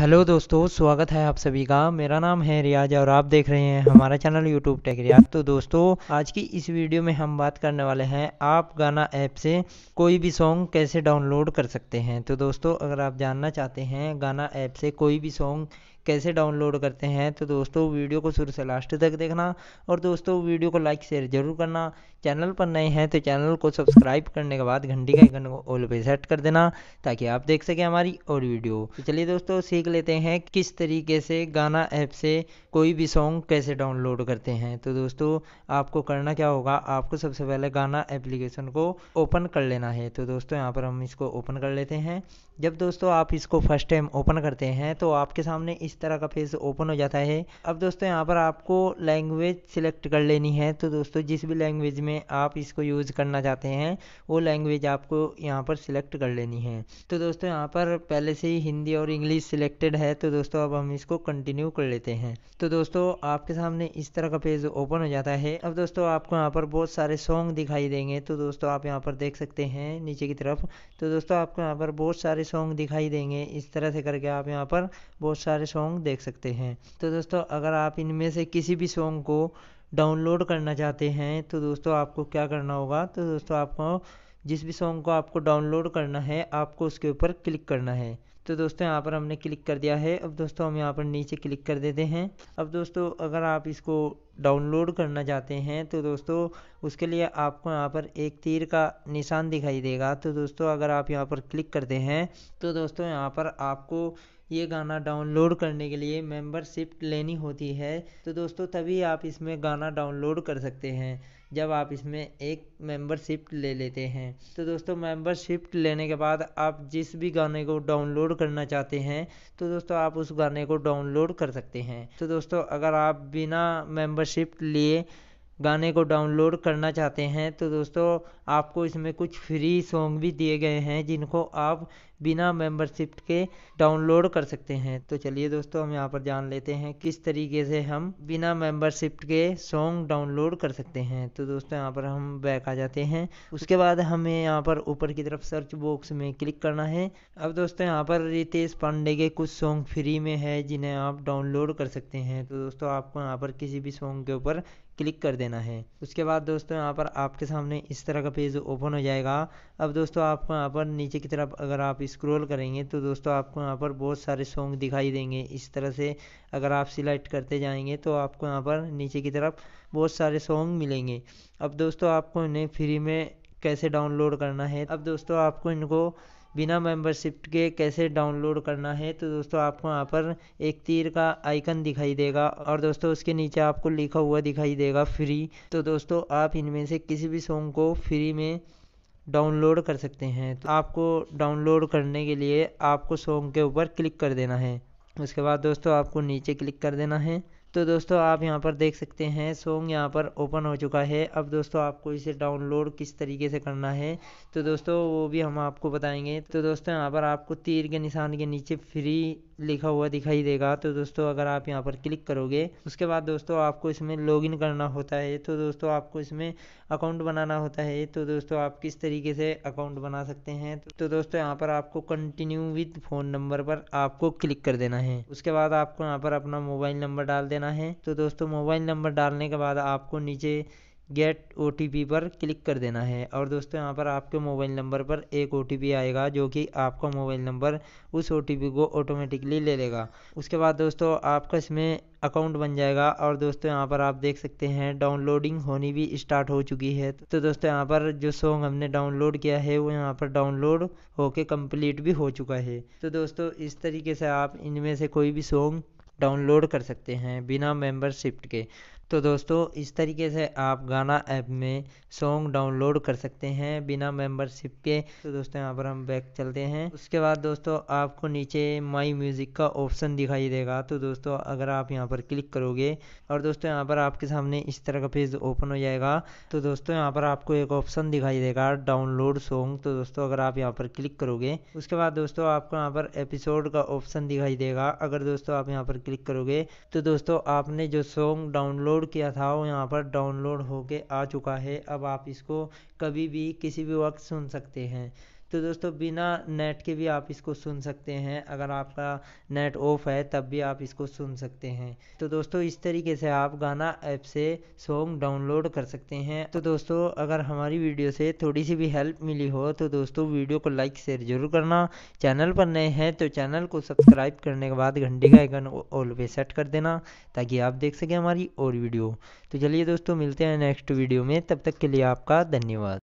hello दोस्तों स्वागत है आप सभी का मेरा नाम है रियाज और आप देख रहे हैं हमारा चैनल यूट्यूब टेक रियाज तो दोस्तों आज की इस वीडियो में हम बात करने वाले हैं आप गाना ऐप से कोई भी सॉन्ग कैसे डाउनलोड कर सकते हैं तो दोस्तों अगर आप जानना चाहते हैं गाना ऐप से कोई भी सॉन्ग कैसे डाउनलोड करते हैं तो दोस्तों वीडियो को शुरू से लास्ट तक देखना और दोस्तों वीडियो को लाइक शेयर जरूर करना चैनल पर नए हैं तो चैनल को सब्सक्राइब करने के बाद घंटी का आइकन को ऑल पे सेट कर देना ताकि आप देख सकें हमारी और वीडियो तो चलिए दोस्तों सीख लेते हैं किस तरीके से गाना ऐप से कोई भी सॉन्ग कैसे डाउनलोड करते हैं तो दोस्तों आपको करना क्या होगा आपको सबसे पहले गाना एप्लीकेशन को ओपन कर लेना है तो दोस्तों यहाँ पर हम इसको ओपन कर लेते हैं जब दोस्तों आप इसको फर्स्ट टाइम ओपन करते हैं तो आपके सामने इस इस तरह का फेस ओपन हो जाता है अब दोस्तों यहाँ पर आपको लैंग्वेज सिलेक्ट कर लेनी है तो दोस्तों जिस भी लैंग्वेज में आप इसको यूज़ करना चाहते हैं वो लैंग्वेज आपको यहाँ पर सिलेक्ट कर लेनी है तो दोस्तों यहाँ पर पहले से ही हिंदी और इंग्लिश सिलेक्टेड है तो दोस्तों अब हम इसको कंटिन्यू कर लेते हैं तो दोस्तों आपके सामने इस तरह का पेज ओपन हो जाता है अब दोस्तों आपको यहाँ पर बहुत सारे सॉन्ग दिखाई देंगे तो दोस्तों आप यहाँ पर देख सकते हैं नीचे की तरफ तो दोस्तों आपको यहाँ पर बहुत सारे सॉन्ग दिखाई देंगे इस तरह से करके आप यहाँ पर बहुत सारे सॉन्ग सॉन्ग देख सकते हैं तो दोस्तों अगर आप इनमें से किसी भी सॉन्ग को डाउनलोड करना चाहते हैं तो दोस्तों आपको क्या करना होगा तो दोस्तों आपको जिस भी सॉन्ग को आपको डाउनलोड करना है आपको उसके ऊपर क्लिक करना है तो दोस्तों यहाँ पर हमने क्लिक कर दिया है अब दोस्तों हम यहाँ पर नीचे क्लिक कर देते हैं अब दोस्तों अगर आप इसको डाउनलोड करना चाहते हैं तो दोस्तों उसके लिए आपको यहाँ पर एक तीर का निशान दिखाई देगा तो दोस्तों अगर आप यहाँ पर क्लिक करते हैं तो दोस्तों यहाँ पर आपको ये गाना डाउनलोड करने के लिए मेंबरशिप लेनी होती है तो दोस्तों तभी आप इसमें गाना डाउनलोड कर सकते हैं जब आप इसमें एक मेंबरशिप ले लेते हैं तो दोस्तों मेंबरशिप लेने के बाद आप जिस भी गाने को डाउनलोड करना चाहते हैं तो दोस्तों आप उस गाने को डाउनलोड कर सकते हैं तो दोस्तों अगर आप बिना मेंबरशिप लिए गाने को डाउनलोड करना चाहते हैं तो दोस्तों आपको इसमें कुछ फ्री सॉन्ग भी दिए गए हैं जिनको आप बिना मेंबरशिप के डाउनलोड कर सकते हैं तो चलिए दोस्तों हम यहाँ पर जान लेते हैं किस तरीके से हम बिना मेंबरशिप के सॉन्ग डाउनलोड कर सकते हैं तो दोस्तों यहाँ पर हम बैक आ जाते हैं उसके बाद हमें यहाँ पर ऊपर की तरफ सर्च बॉक्स में क्लिक करना है अब दोस्तों यहाँ पर रितेश पांडे के कुछ सॉन्ग फ्री में है जिन्हें आप डाउनलोड कर सकते हैं तो दोस्तों आपको यहाँ पर किसी भी सॉन्ग के ऊपर क्लिक कर देना है उसके बाद दोस्तों यहाँ पर आपके सामने इस तरह का पेज ओपन हो जाएगा अब दोस्तों आपको यहाँ पर नीचे की तरफ अगर आप स्क्रॉल करेंगे तो दोस्तों आपको यहाँ पर बहुत सारे सॉन्ग दिखाई देंगे इस तरह से अगर आप सिलेक्ट करते जाएंगे तो आपको यहाँ पर नीचे की तरफ बहुत सारे सॉन्ग मिलेंगे अब दोस्तों आपको इन्हें फ्री में कैसे डाउनलोड करना है अब दोस्तों आपको इनको बिना मेंबरशिप के कैसे डाउनलोड करना है तो दोस्तों आपको यहाँ पर एक तीर का आइकन दिखाई देगा और दोस्तों उसके नीचे आपको लिखा हुआ दिखाई देगा फ्री तो दोस्तों आप इनमें से किसी भी सॉन्ग को फ्री में डाउनलोड कर सकते हैं तो आपको डाउनलोड करने के लिए आपको सॉन्ग के ऊपर क्लिक कर देना है उसके बाद दोस्तों आपको नीचे क्लिक कर देना है तो दोस्तों आप यहाँ पर देख सकते हैं सॉन्ग यहाँ पर ओपन हो चुका है अब दोस्तों आपको इसे डाउनलोड किस तरीके से करना है तो दोस्तों वो भी हम आपको बताएंगे तो दोस्तों यहाँ पर आपको तीर के निशान के नीचे फ्री लिखा हुआ दिखाई देगा तो दोस्तों अगर आप यहाँ पर क्लिक करोगे उसके बाद दोस्तों आपको इसमें लॉगिन करना होता है तो दोस्तों आपको इसमें अकाउंट बनाना होता है तो दोस्तों आप किस तरीके से अकाउंट बना सकते हैं तो दोस्तों यहाँ पर आपको कंटिन्यू विथ फ़ोन नंबर पर आपको क्लिक कर देना है उसके बाद आपको यहाँ पर अपना मोबाइल नंबर डाल देना है तो दोस्तों मोबाइल नंबर डालने के बाद आपको नीचे गेट ओ टी पी पर क्लिक कर देना है और दोस्तों यहाँ पर आपके मोबाइल नंबर पर एक ओ टी पी आएगा जो कि आपका मोबाइल नंबर उस ओ टी पी को ऑटोमेटिकली ले लेगा उसके बाद दोस्तों आपका इसमें अकाउंट बन जाएगा और दोस्तों यहाँ पर आप देख सकते हैं डाउनलोडिंग होनी भी स्टार्ट हो चुकी है तो दोस्तों यहाँ पर जो सॉन्ग हमने डाउनलोड किया है वो यहाँ पर डाउनलोड होके कम्प्लीट भी हो चुका है तो दोस्तों इस तरीके से आप इनमें से कोई भी सॉन्ग डाउनलोड कर सकते हैं बिना मेंबरशिप के तो दोस्तों इस तरीके से आप गाना ऐप में सॉन्ग डाउनलोड कर सकते हैं बिना मेंबरशिप के तो दोस्तों यहाँ पर हम बैक चलते हैं उसके बाद दोस्तों आपको नीचे माई म्यूज़िक का ऑप्शन दिखाई देगा तो दोस्तों अगर आप यहाँ पर क्लिक करोगे और दोस्तों यहाँ पर आपके सामने इस तरह का पेज ओपन हो जाएगा तो दोस्तों यहाँ पर आपको एक ऑप्शन दिखाई देगा डाउनलोड सॉन्ग तो दोस्तों अगर आप यहाँ पर क्लिक करोगे उसके बाद दोस्तों आपको यहाँ पर एपिसोड का ऑप्शन दिखाई देगा अगर दोस्तों आप यहाँ पर क्लिक करोगे तो दोस्तों आपने जो सॉन्ग डाउनलोड डाउनलोड किया था वो यहाँ पर डाउनलोड होके आ चुका है अब आप इसको कभी भी किसी भी वक्त सुन सकते हैं तो दोस्तों बिना नेट के भी आप इसको सुन सकते हैं अगर आपका नेट ऑफ है तब भी आप इसको सुन सकते हैं तो दोस्तों इस तरीके से आप गाना ऐप से सॉन्ग डाउनलोड कर सकते हैं तो दोस्तों अगर हमारी वीडियो से थोड़ी सी भी हेल्प मिली हो तो दोस्तों वीडियो को लाइक शेयर जरूर करना चैनल पर नए हैं तो चैनल को सब्सक्राइब करने के बाद घंटी का आइकन ऑल पे सेट कर देना ताकि आप देख सकें हमारी और वीडियो तो चलिए दोस्तों मिलते हैं नेक्स्ट वीडियो में तब तक के लिए आपका धन्यवाद